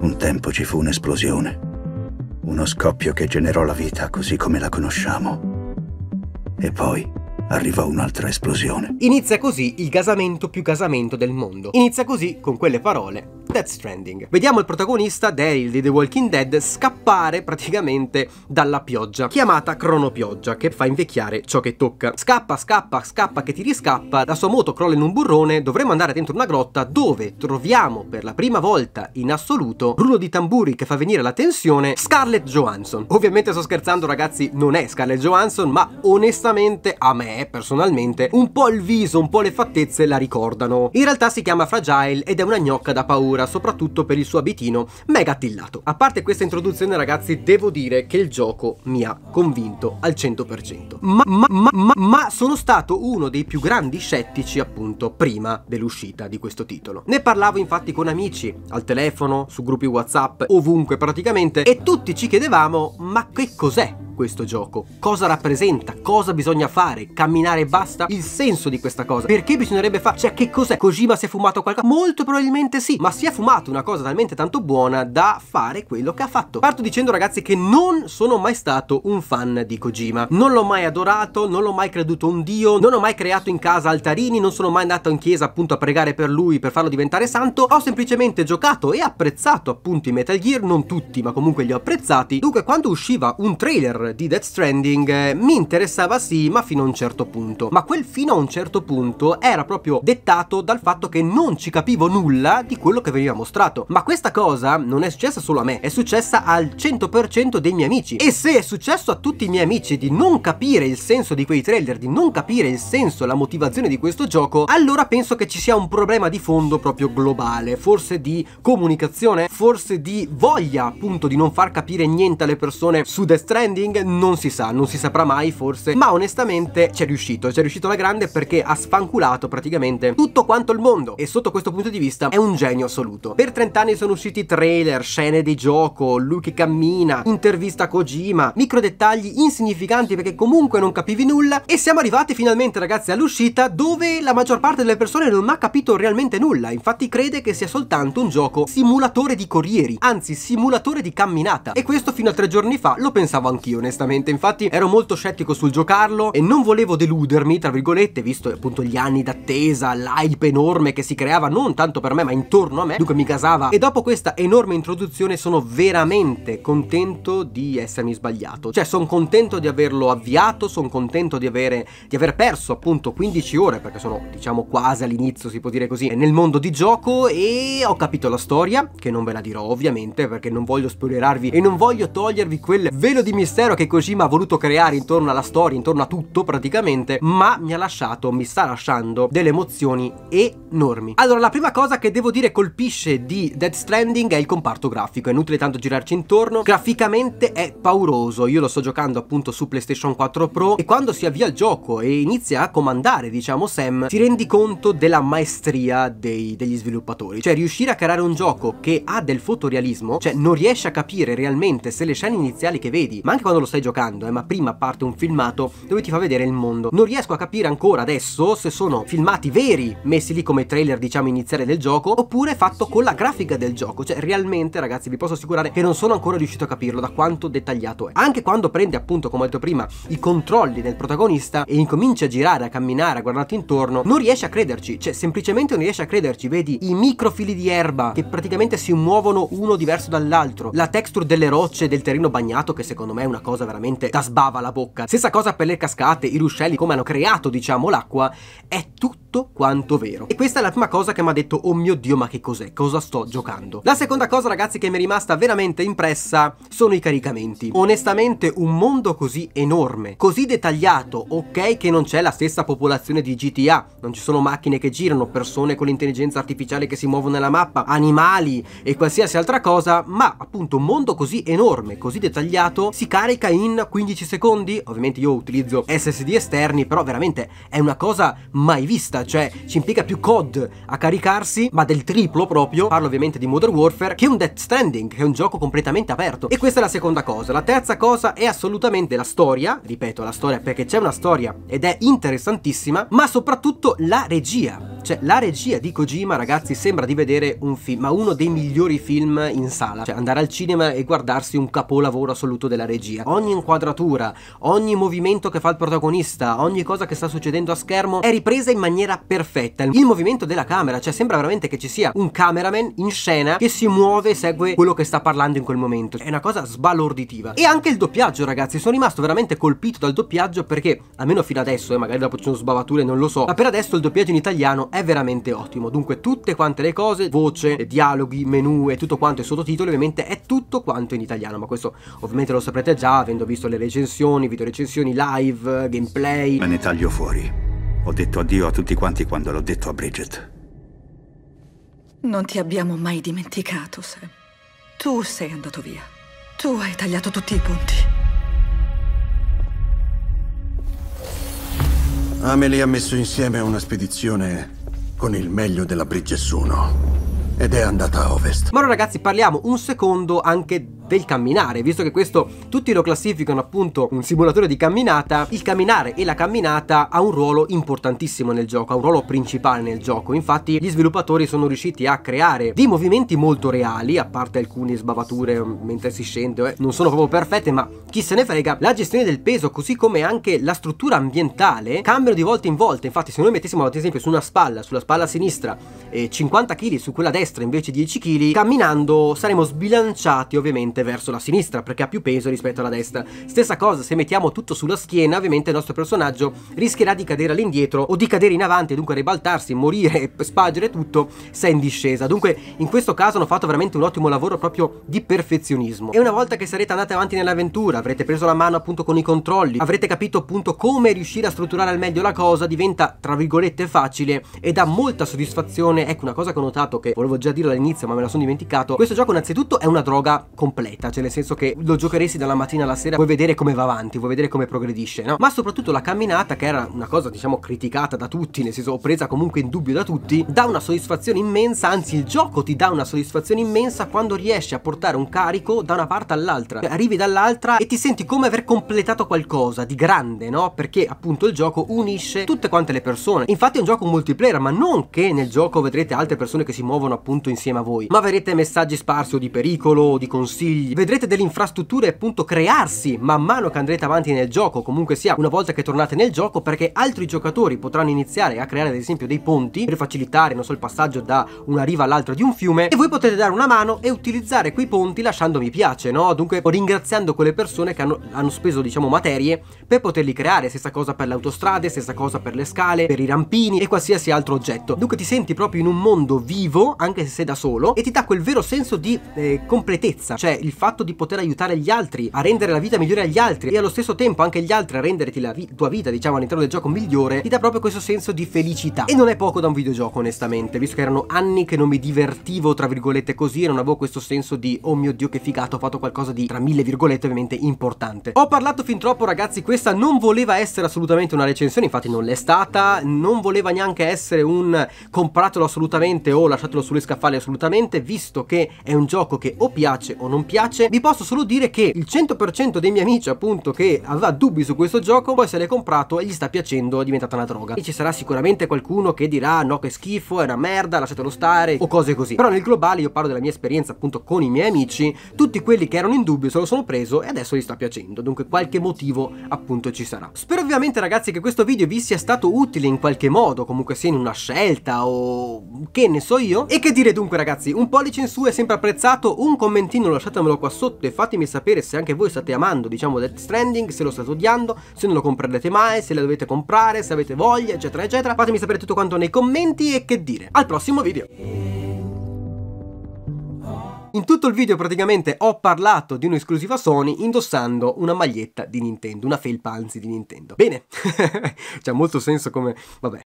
Un tempo ci fu un'esplosione, uno scoppio che generò la vita così come la conosciamo. E poi arrivò un'altra esplosione. Inizia così il gasamento più gasamento del mondo. Inizia così, con quelle parole, Death Stranding. Vediamo il protagonista Daryl di The Walking Dead scappare praticamente dalla pioggia, chiamata cronopioggia, che fa invecchiare ciò che tocca. Scappa, scappa, scappa che ti riscappa, la sua moto crolla in un burrone, dovremmo andare dentro una grotta dove troviamo per la prima volta in assoluto Bruno di Tamburi che fa venire la tensione, Scarlett Johansson. Ovviamente sto scherzando ragazzi, non è Scarlett Johansson, ma onestamente a me personalmente un po' il viso, un po' le fattezze la ricordano. In realtà si chiama Fragile ed è una gnocca da paura figura soprattutto per il suo abitino mega attillato. A parte questa introduzione ragazzi devo dire che il gioco mi ha convinto al 100%. Ma, ma, ma, ma sono stato uno dei più grandi scettici appunto prima dell'uscita di questo titolo. Ne parlavo infatti con amici, al telefono, su gruppi Whatsapp, ovunque praticamente e tutti ci chiedevamo ma che cos'è questo gioco. Cosa rappresenta? Cosa bisogna fare? Camminare e basta? Il senso di questa cosa? Perché bisognerebbe fare? Cioè, che cos'è? Kojima si è fumato qualcosa? Molto probabilmente sì, ma si è fumato una cosa talmente tanto buona da fare quello che ha fatto. Parto dicendo, ragazzi, che non sono mai stato un fan di Kojima. Non l'ho mai adorato, non l'ho mai creduto un dio, non ho mai creato in casa altarini, non sono mai andato in chiesa appunto a pregare per lui per farlo diventare santo. Ho semplicemente giocato e apprezzato appunto i Metal Gear, non tutti, ma comunque li ho apprezzati. Dunque, quando usciva un trailer di Death Stranding eh, mi interessava sì, ma fino a un certo punto. Ma quel fino a un certo punto era proprio dettato dal fatto che non ci capivo nulla di quello che veniva mostrato. Ma questa cosa non è successa solo a me, è successa al 100% dei miei amici. E se è successo a tutti i miei amici di non capire il senso di quei trailer, di non capire il senso, la motivazione di questo gioco, allora penso che ci sia un problema di fondo proprio globale, forse di comunicazione, forse di voglia appunto di non far capire niente alle persone su Death Stranding, non si sa, non si saprà mai forse, ma onestamente c'è riuscito, c'è riuscito alla grande perché ha sfanculato praticamente tutto quanto il mondo e sotto questo punto di vista è un genio assoluto. Per 30 anni sono usciti trailer, scene di gioco, lui che cammina, intervista a Kojima, micro dettagli insignificanti perché comunque non capivi nulla e siamo arrivati finalmente ragazzi all'uscita dove la maggior parte delle persone non ha capito realmente nulla, infatti crede che sia soltanto un gioco simulatore di corrieri, anzi simulatore di camminata e questo fino a tre giorni fa lo pensavo anch'io onestamente. Infatti ero molto scettico sul giocarlo e non volevo deludermi, tra virgolette, visto appunto gli anni d'attesa, l'hype enorme che si creava non tanto per me ma intorno a me, dunque mi casava. E dopo questa enorme introduzione sono veramente contento di essermi sbagliato. Cioè sono contento di averlo avviato, sono contento di, avere, di aver perso appunto 15 ore, perché sono diciamo quasi all'inizio si può dire così, nel mondo di gioco e ho capito la storia, che non ve la dirò ovviamente perché non voglio spoilerarvi e non voglio togliervi quel velo di mistero vero che Kojima ha voluto creare intorno alla storia, intorno a tutto praticamente, ma mi ha lasciato, mi sta lasciando delle emozioni enormi. Allora, la prima cosa che devo dire colpisce di Dead Stranding è il comparto grafico, è inutile tanto girarci intorno, graficamente è pauroso, io lo sto giocando appunto su PlayStation 4 Pro e quando si avvia il gioco e inizia a comandare, diciamo Sam, ti rendi conto della maestria dei, degli sviluppatori, cioè riuscire a creare un gioco che ha del fotorealismo, cioè non riesci a capire realmente se le scene iniziali che vedi, ma anche quando quando lo stai giocando, eh, ma prima parte un filmato dove ti fa vedere il mondo. Non riesco a capire ancora adesso se sono filmati veri, messi lì come trailer diciamo iniziale del gioco, oppure fatto con la grafica del gioco, cioè realmente ragazzi vi posso assicurare che non sono ancora riuscito a capirlo da quanto dettagliato è. Anche quando prende appunto come ho detto prima i controlli del protagonista e incomincia a girare, a camminare, a guardarti intorno, non riesce a crederci, cioè semplicemente non riesce a crederci, vedi i microfili di erba che praticamente si muovono uno diverso dall'altro, la texture delle rocce del terreno bagnato che secondo me è una cosa cosa veramente da sbava la bocca. Stessa cosa per le cascate, i ruscelli, come hanno creato, diciamo, l'acqua, è tutto quanto vero. E questa è la prima cosa che mi ha detto, oh mio Dio, ma che cos'è? Cosa sto giocando? La seconda cosa, ragazzi, che mi è rimasta veramente impressa sono i caricamenti. Onestamente, un mondo così enorme, così dettagliato, ok che non c'è la stessa popolazione di GTA, non ci sono macchine che girano, persone con l'intelligenza artificiale che si muovono nella mappa, animali e qualsiasi altra cosa, ma appunto un mondo così enorme, così dettagliato, si carica carica in 15 secondi, ovviamente io utilizzo SSD esterni, però veramente è una cosa mai vista, cioè ci impiega più COD a caricarsi, ma del triplo proprio, parlo ovviamente di Modern Warfare, che è un Death Standing, che è un gioco completamente aperto. E questa è la seconda cosa. La terza cosa è assolutamente la storia, ripeto la storia perché c'è una storia ed è interessantissima, ma soprattutto la regia. Cioè, la regia di Kojima, ragazzi, sembra di vedere un film, ma uno dei migliori film in sala. Cioè, andare al cinema e guardarsi un capolavoro assoluto della regia ogni inquadratura, ogni movimento che fa il protagonista, ogni cosa che sta succedendo a schermo è ripresa in maniera perfetta. Il movimento della camera, cioè sembra veramente che ci sia un cameraman in scena che si muove e segue quello che sta parlando in quel momento. È una cosa sbalorditiva. E anche il doppiaggio, ragazzi, sono rimasto veramente colpito dal doppiaggio perché, almeno fino adesso, e eh, magari dopo ci sono sbavature, non lo so, ma per adesso il doppiaggio in italiano è veramente ottimo. Dunque tutte quante le cose, voce, dialoghi, menu e tutto quanto, e sottotitoli, ovviamente è tutto quanto in italiano, ma questo ovviamente lo saprete già avendo visto le recensioni, video recensioni, live, gameplay. Me ne taglio fuori. Ho detto addio a tutti quanti quando l'ho detto a Bridget. Non ti abbiamo mai dimenticato, Sam. Tu sei andato via. Tu hai tagliato tutti i punti. Amelie ha messo insieme una spedizione con il meglio della Bridges 1 ed è andata a ovest. Ma ora ragazzi parliamo un secondo anche del camminare, visto che questo tutti lo classificano appunto un simulatore di camminata, il camminare e la camminata ha un ruolo importantissimo nel gioco, ha un ruolo principale nel gioco, infatti gli sviluppatori sono riusciti a creare dei movimenti molto reali, a parte alcune sbavature mm, mentre si scende, eh, non sono proprio perfette ma chi se ne frega, la gestione del peso così come anche la struttura ambientale cambiano di volta in volta, infatti se noi mettessimo ad esempio su una spalla, sulla spalla sinistra eh, 50 kg, su quella destra destra invece 10 kg, camminando saremo sbilanciati ovviamente verso la sinistra perché ha più peso rispetto alla destra. Stessa cosa se mettiamo tutto sulla schiena, ovviamente il nostro personaggio rischierà di cadere all'indietro o di cadere in avanti, dunque ribaltarsi, morire, spargere tutto se è in discesa. Dunque in questo caso hanno fatto veramente un ottimo lavoro proprio di perfezionismo. E una volta che sarete andati avanti nell'avventura, avrete preso la mano appunto con i controlli, avrete capito appunto come riuscire a strutturare al meglio la cosa, diventa tra virgolette facile e dà molta soddisfazione. Ecco una cosa che ho notato che volevo già dirlo all'inizio ma me la sono dimenticato questo gioco innanzitutto è una droga completa cioè nel senso che lo giocheresti dalla mattina alla sera vuoi vedere come va avanti vuoi vedere come progredisce no? ma soprattutto la camminata che era una cosa diciamo criticata da tutti nel senso presa comunque in dubbio da tutti dà una soddisfazione immensa anzi il gioco ti dà una soddisfazione immensa quando riesci a portare un carico da una parte all'altra cioè, arrivi dall'altra e ti senti come aver completato qualcosa di grande no? perché appunto il gioco unisce tutte quante le persone infatti è un gioco multiplayer ma non che nel gioco vedrete altre persone che si muovono appunto appunto insieme a voi, ma avrete messaggi sparsi o di pericolo o di consigli, vedrete delle infrastrutture appunto crearsi man mano che andrete avanti nel gioco, comunque sia una volta che tornate nel gioco perché altri giocatori potranno iniziare a creare ad esempio dei ponti per facilitare non so il passaggio da una riva all'altra di un fiume e voi potete dare una mano e utilizzare quei ponti lasciando mi piace, no? Dunque ringraziando quelle persone che hanno, hanno speso diciamo materie per poterli creare, stessa cosa per le autostrade, stessa cosa per le scale, per i rampini e qualsiasi altro oggetto. Dunque ti senti proprio in un mondo vivo, anche anche se sei da solo e ti dà quel vero senso di eh, completezza, cioè il fatto di poter aiutare gli altri a rendere la vita migliore agli altri e allo stesso tempo anche gli altri a renderti la vi tua vita, diciamo, all'interno del gioco migliore, ti dà proprio questo senso di felicità. E non è poco da un videogioco, onestamente, visto che erano anni che non mi divertivo, tra virgolette, così e non avevo questo senso di oh mio dio che figata, ho fatto qualcosa di tra mille virgolette ovviamente importante. Ho parlato fin troppo, ragazzi, questa non voleva essere assolutamente una recensione, infatti non l'è stata, non voleva neanche essere un compratelo assolutamente o lasciatelo sulle sulle scaffali assolutamente, visto che è un gioco che o piace o non piace, vi posso solo dire che il 100% dei miei amici appunto che aveva dubbi su questo gioco, poi se l'è comprato e gli sta piacendo, è diventata una droga. E ci sarà sicuramente qualcuno che dirà no che schifo, è una merda, lasciatelo stare o cose così. Però nel globale io parlo della mia esperienza appunto con i miei amici, tutti quelli che erano in dubbio se lo sono preso e adesso gli sta piacendo, dunque qualche motivo appunto ci sarà. Spero ovviamente ragazzi che questo video vi sia stato utile in qualche modo, comunque sia in una scelta o che ne so io, e che che dire dunque ragazzi, un pollice in su è sempre apprezzato, un commentino lasciatemelo qua sotto e fatemi sapere se anche voi state amando diciamo Death Stranding, se lo state odiando, se non lo comprerete mai, se la dovete comprare, se avete voglia eccetera eccetera, fatemi sapere tutto quanto nei commenti e che dire, al prossimo video! In tutto il video praticamente ho parlato di un'esclusiva Sony indossando una maglietta di Nintendo, una felpa anzi di Nintendo. Bene, c'ha molto senso come... vabbè.